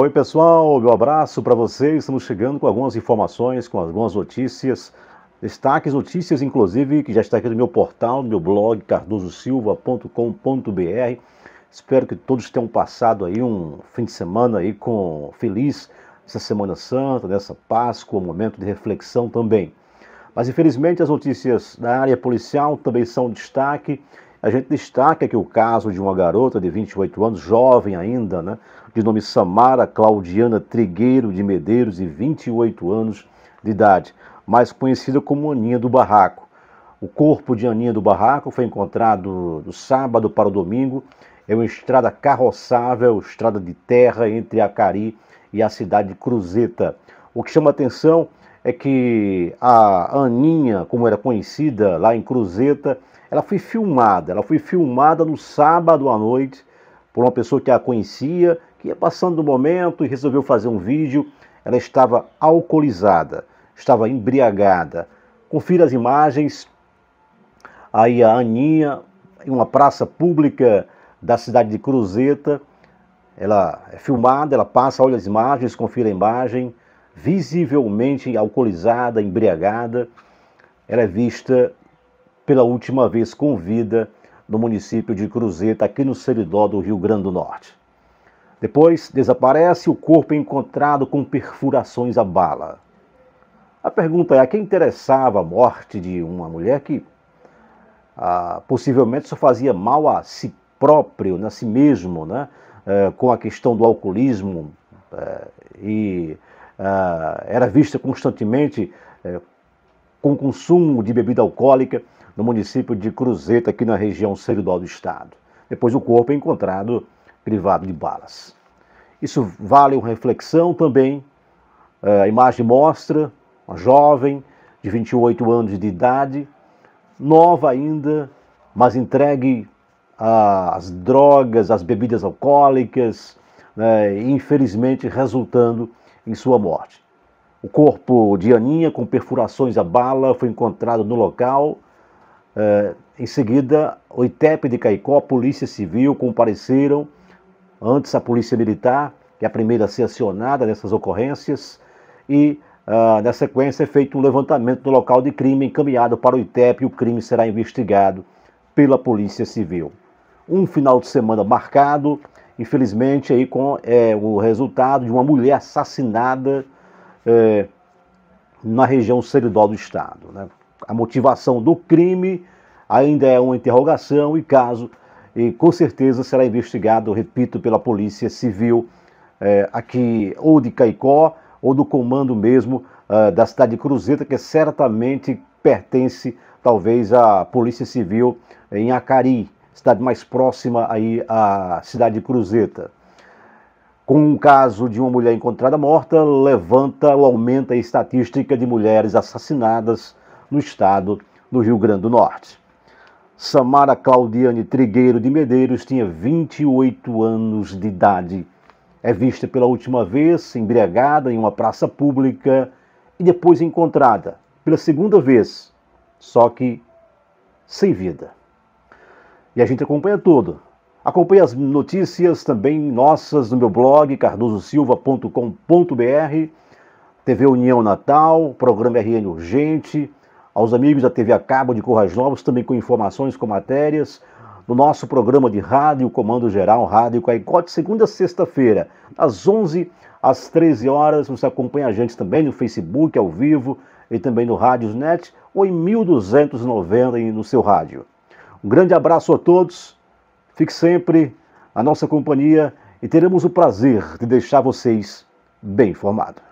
Oi, pessoal, meu abraço para vocês. Estamos chegando com algumas informações, com algumas notícias, destaques, notícias, inclusive, que já está aqui no meu portal, no meu blog, cardososilva.com.br. Espero que todos tenham passado aí um fim de semana aí com feliz essa Semana Santa, nessa Páscoa, um momento de reflexão também. Mas infelizmente as notícias da área policial também são destaque a gente destaca aqui o caso de uma garota de 28 anos, jovem ainda, né, de nome Samara Claudiana Trigueiro de Medeiros, de 28 anos de idade, mais conhecida como Aninha do Barraco. O corpo de Aninha do Barraco foi encontrado do sábado para o domingo é uma estrada carroçável, estrada de terra entre Acari e a cidade de Cruzeta. O que chama atenção é que a Aninha, como era conhecida lá em Cruzeta, ela foi filmada. Ela foi filmada no sábado à noite por uma pessoa que a conhecia, que ia passando o momento e resolveu fazer um vídeo. Ela estava alcoolizada, estava embriagada. Confira as imagens. Aí a Aninha, em uma praça pública da cidade de Cruzeta, ela é filmada, ela passa, olha as imagens, confira a imagem visivelmente alcoolizada, embriagada, ela é vista pela última vez com vida no município de Cruzeta, aqui no Seridó do Rio Grande do Norte. Depois desaparece, o corpo é encontrado com perfurações a bala. A pergunta é: a quem interessava a morte de uma mulher que ah, possivelmente só fazia mal a si próprio, né, a si mesmo, né? Eh, com a questão do alcoolismo eh, e ah, era vista constantemente eh, com consumo de bebida alcoólica no município de Cruzeta, aqui na região servidor do estado. Depois o corpo é encontrado privado de balas. Isso vale uma reflexão também. Ah, a imagem mostra uma jovem de 28 anos de idade, nova ainda, mas entregue às drogas, às bebidas alcoólicas, né, infelizmente resultando em sua morte. O corpo de Aninha, com perfurações a bala, foi encontrado no local. Eh, em seguida, o ITEP de Caicó, a Polícia Civil, compareceram, antes a Polícia Militar, que é a primeira a ser acionada nessas ocorrências, e ah, na sequência é feito um levantamento do local de crime encaminhado para o ITEP e o crime será investigado pela Polícia Civil. Um final de semana marcado infelizmente, aí com é, o resultado de uma mulher assassinada é, na região seridó do estado. Né? A motivação do crime ainda é uma interrogação e caso, e com certeza será investigado, repito, pela Polícia Civil é, aqui ou de Caicó ou do comando mesmo é, da cidade de Cruzeta, que certamente pertence talvez à Polícia Civil em Acari, cidade mais próxima aí à cidade de Cruzeta. Com o caso de uma mulher encontrada morta, levanta ou aumenta a estatística de mulheres assassinadas no estado do Rio Grande do Norte. Samara Claudiane Trigueiro de Medeiros tinha 28 anos de idade. É vista pela última vez embriagada em uma praça pública e depois encontrada pela segunda vez, só que sem vida. E a gente acompanha tudo. Acompanhe as notícias também nossas no meu blog cardososilva.com.br, TV União Natal, programa RN Urgente, aos amigos da TV Acaba cabo de Corras Novos, também com informações, com matérias, no nosso programa de rádio Comando Geral, Rádio Caicote, segunda a sexta-feira, às 11 às 13 horas. Você acompanha a gente também no Facebook, ao vivo, e também no Rádios Net, ou em 1290 no seu rádio. Um grande abraço a todos, fique sempre a nossa companhia e teremos o prazer de deixar vocês bem informados.